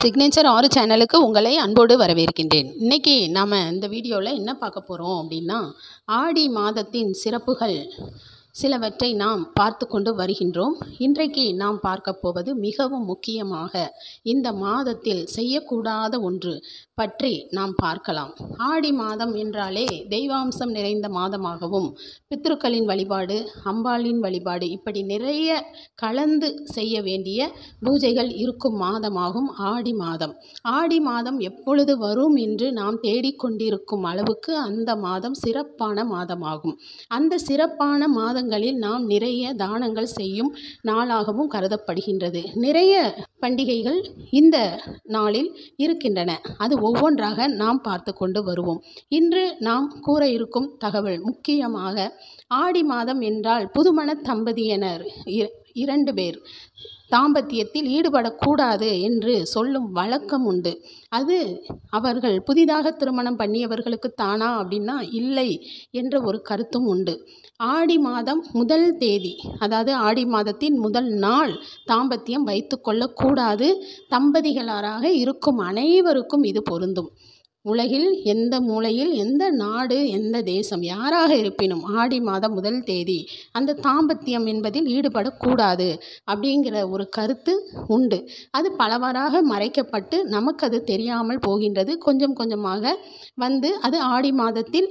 signature ஆறு சேனலுக்கு உங்களை அன்போடு வரவேற்கின்றேன் இன்றைக்கி நாம் இந்த வீடியோவில் என்ன பார்க்க போகிறோம் அப்படின்னா ஆடி மாதத்தின் சிறப்புகள் சிலவற்றை நாம் பார்த்து கொண்டு வருகின்றோம் இன்றைக்கு நாம் பார்க்க போவது மிகவும் முக்கியமாக இந்த மாதத்தில் செய்யக்கூடாத ஒன்று பற்றி நாம் பார்க்கலாம் ஆடி மாதம் என்றாலே தெய்வாம்சம் நிறைந்த மாதமாகவும் பித்ருக்களின் வழிபாடு அம்பாளின் வழிபாடு இப்படி நிறைய கலந்து செய்ய வேண்டிய பூஜைகள் இருக்கும் மாதமாகும் ஆடி மாதம் ஆடி மாதம் எப்பொழுது வரும் என்று நாம் தேடிக்கொண்டிருக்கும் அளவுக்கு அந்த மாதம் சிறப்பான மாதமாகும் அந்த சிறப்பான மாதம் மாதங்களில் நாம் நிறைய தானங்கள் செய்யும் நாளாகவும் கருதப்படுகின்றது நிறைய பண்டிகைகள் இந்த நாளில் இருக்கின்றன அது ஒவ்வொன்றாக நாம் பார்த்து கொண்டு வருவோம் இன்று நாம் கூற இருக்கும் தகவல் முக்கியமாக ஆடி மாதம் என்றால் புதுமண தம்பதியினர் இரண்டு பேர் தாம்பத்தியத்தில் ஈடுபடக்கூடாது என்று சொல்லும் வழக்கம் உண்டு அது அவர்கள் புதிதாக திருமணம் பண்ணியவர்களுக்கு தானா அப்படின்னா இல்லை என்ற ஒரு கருத்தும் உண்டு ஆடி மாதம் முதல் தேதி அதாவது ஆடி மாதத்தின் முதல் நாள் தாம்பத்தியம் வைத்து கூடாது தம்பதிகளாராக இருக்கும் அனைவருக்கும் இது பொருந்தும் உலகில் எந்த மூலையில் எந்த நாடு எந்த தேசம் யாராக இருப்பினும் ஆடி மாதம் முதல் தேதி அந்த தாம்பத்தியம் என்பதில் ஈடுபடக்கூடாது அப்படிங்கிற ஒரு கருத்து உண்டு அது பலவாறாக மறைக்கப்பட்டு நமக்கு அது தெரியாமல் போகின்றது கொஞ்சம் கொஞ்சமாக வந்து அது ஆடி மாதத்தில்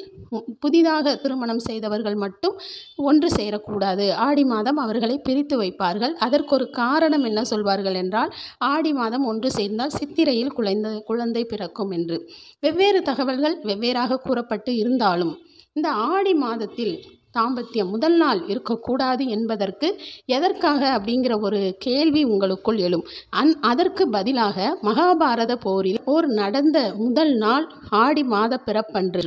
புதிதாக திருமணம் செய்தவர்கள் மட்டும் ஒன்று சேரக்கூடாது ஆடி மாதம் அவர்களை பிரித்து வைப்பார்கள் அதற்கொரு காரணம் என்ன சொல்வார்கள் என்றால் ஆடி மாதம் ஒன்று சேர்ந்தால் சித்திரையில் குழந்தை குழந்தை பிறக்கும் என்று வெவ்வேறு தகவல்கள் வெவ்வேறாக கூறப்பட்டு இருந்தாலும் இந்த ஆடி மாதத்தில் தாம்பத்திய முதல் நாள் இருக்கக்கூடாது என்பதற்கு எதற்காக அப்படிங்கிற ஒரு கேள்வி உங்களுக்குள் எழும் அந் அதற்கு பதிலாக மகாபாரத போரில் போர் நடந்த முதல் நாள் ஆடி மாத பிறப்பன்று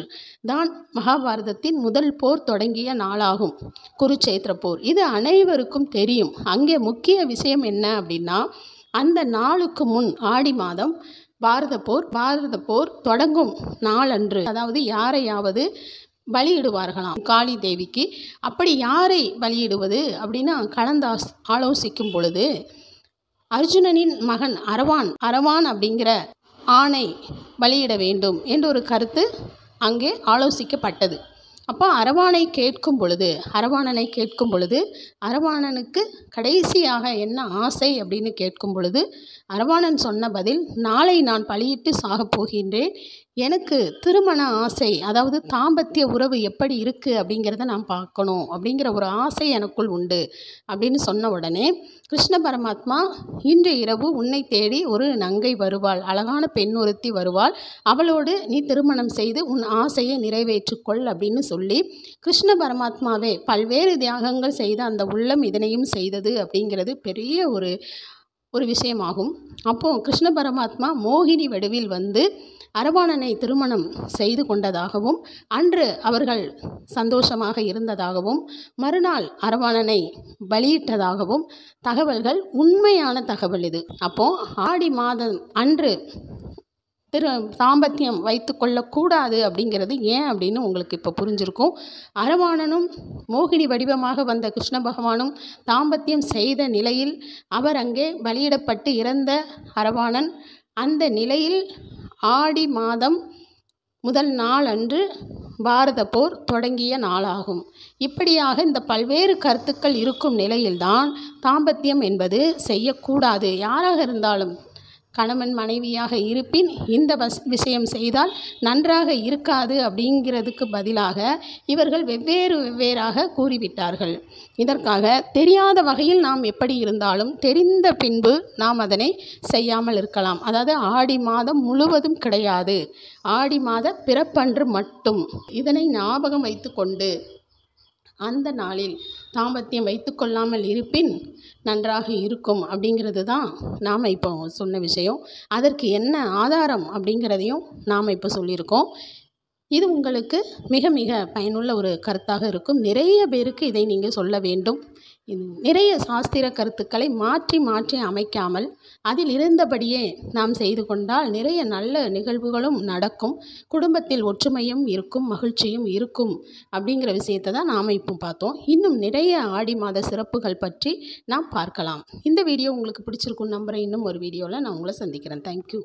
தான் மகாபாரதத்தின் முதல் போர் தொடங்கிய நாளாகும் குருச்சேத்திர போர் இது அனைவருக்கும் தெரியும் அங்கே முக்கிய விஷயம் என்ன அப்படின்னா அந்த நாளுக்கு முன் ஆடி மாதம் பாரத போர் பாரத போர் தொடங்கும் நாளன்று அதாவது யாரையாவது பலியிடுவார்களாம் காளி தேவிக்கு அப்படி யாரை பலியிடுவது அப்படின்னா கலந்தாஸ் ஆலோசிக்கும் பொழுது அர்ஜுனனின் மகன் அரவான் அரவான் அப்படிங்கிற ஆணை பலியிட வேண்டும் என்ற ஒரு கருத்து அங்கே ஆலோசிக்கப்பட்டது அப்போ அரவானை கேட்கும் பொழுது அரவாணனை கேட்கும் பொழுது அரவாணனுக்கு கடைசியாக என்ன ஆசை அப்படின்னு கேட்கும் பொழுது அரவாணன் சொன்ன பதில் நாளை நான் பழியிட்டு சாகப் போகின்றேன் எனக்கு திருமண ஆசை அதாவது தாம்பத்திய உறவு எப்படி இருக்குது அப்படிங்கிறத நான் பார்க்கணும் அப்படிங்கிற ஒரு ஆசை எனக்குள் உண்டு அப்படின்னு சொன்ன உடனே கிருஷ்ண பரமாத்மா இன்று இரவு உன்னை தேடி ஒரு நங்கை வருவாள் அழகான பெண் ஒருத்தி வருவாள் அவளோடு நீ திருமணம் செய்து உன் ஆசையை நிறைவேற்றிக்கொள் அப்படின்னு சொல்லி கிருஷ்ண பரமாத்மாவே பல்வேறு தியாகங்கள் செய்த அந்த உள்ளம் இதனையும் செய்தது அப்படிங்கிறது பெரிய ஒரு ஒரு விஷயமாகும் அப்போது கிருஷ்ண பரமாத்மா மோகினி வடிவில் வந்து அரவாணனை திருமணம் செய்து கொண்டதாகவும் அன்று அவர்கள் சந்தோஷமாக இருந்ததாகவும் மறுநாள் அரவாணனை பலியிட்டதாகவும் தகவல்கள் உண்மையான தகவல் இது அப்போது ஆடி மாதம் அன்று திரு தாம்பத்தியம் வைத்து கொள்ளக்கூடாது அப்படிங்கிறது ஏன் அப்படின்னு உங்களுக்கு இப்போ புரிஞ்சிருக்கும் அரவாணனும் மோகினி வடிவமாக வந்த கிருஷ்ண பகவானும் தாம்பத்தியம் செய்த நிலையில் அவர் அங்கே பலியிடப்பட்டு இறந்த அரவாணன் அந்த நிலையில் ஆடி மாதம் முதல் நாள் அன்று பாரத போர் தொடங்கிய நாளாகும் இப்படியாக இந்த பல்வேறு கருத்துக்கள் இருக்கும் நிலையில்தான் தாம்பத்தியம் என்பது செய்யக்கூடாது யாராக இருந்தாலும் கணவன் மனைவியாக இருப்பின் இந்த வஸ் விஷயம் செய்தால் நன்றாக இருக்காது அப்படிங்கிறதுக்கு பதிலாக இவர்கள் வெவ்வேறு வெவ்வேறாக கூறிவிட்டார்கள் இதற்காக தெரியாத வகையில் நாம் எப்படி இருந்தாலும் தெரிந்த பின்பு நாம் அதனை செய்யாமல் இருக்கலாம் அதாவது ஆடி மாதம் முழுவதும் கிடையாது ஆடி மாத பிறப்பன்று மட்டும் இதனை ஞாபகம் வைத்து கொண்டு அந்த நாளில் தாம்பத்தியம் வைத்து கொள்ளாமல் இருப்பின் நன்றாக இருக்கும் அப்படிங்கிறது தான் நாம் இப்போ சொன்ன விஷயம் அதற்கு என்ன ஆதாரம் அப்படிங்கிறதையும் நாம் இப்போ சொல்லியிருக்கோம் இது உங்களுக்கு மிக மிக பயனுள்ள ஒரு கருத்தாக இருக்கும் நிறைய பேருக்கு இதை நீங்கள் சொல்ல வேண்டும் நிறைய சாஸ்திர கருத்துக்களை மாற்றி மாற்றி அமைக்காமல் அதில் இருந்தபடியே நாம் செய்து கொண்டால் நிறைய நல்ல நிகழ்வுகளும் நடக்கும் குடும்பத்தில் ஒற்றுமையும் இருக்கும் மகிழ்ச்சியும் இருக்கும் அப்படிங்கிற விஷயத்தை தான் நாம் இப்போ பார்த்தோம் இன்னும் நிறைய ஆடி மாத சிறப்புகள் பற்றி நாம் பார்க்கலாம் இந்த வீடியோ உங்களுக்கு பிடிச்சிருக்கும் நம்புகிறேன் இன்னும் ஒரு வீடியோவில் நான் உங்களை சந்திக்கிறேன் தேங்க்யூ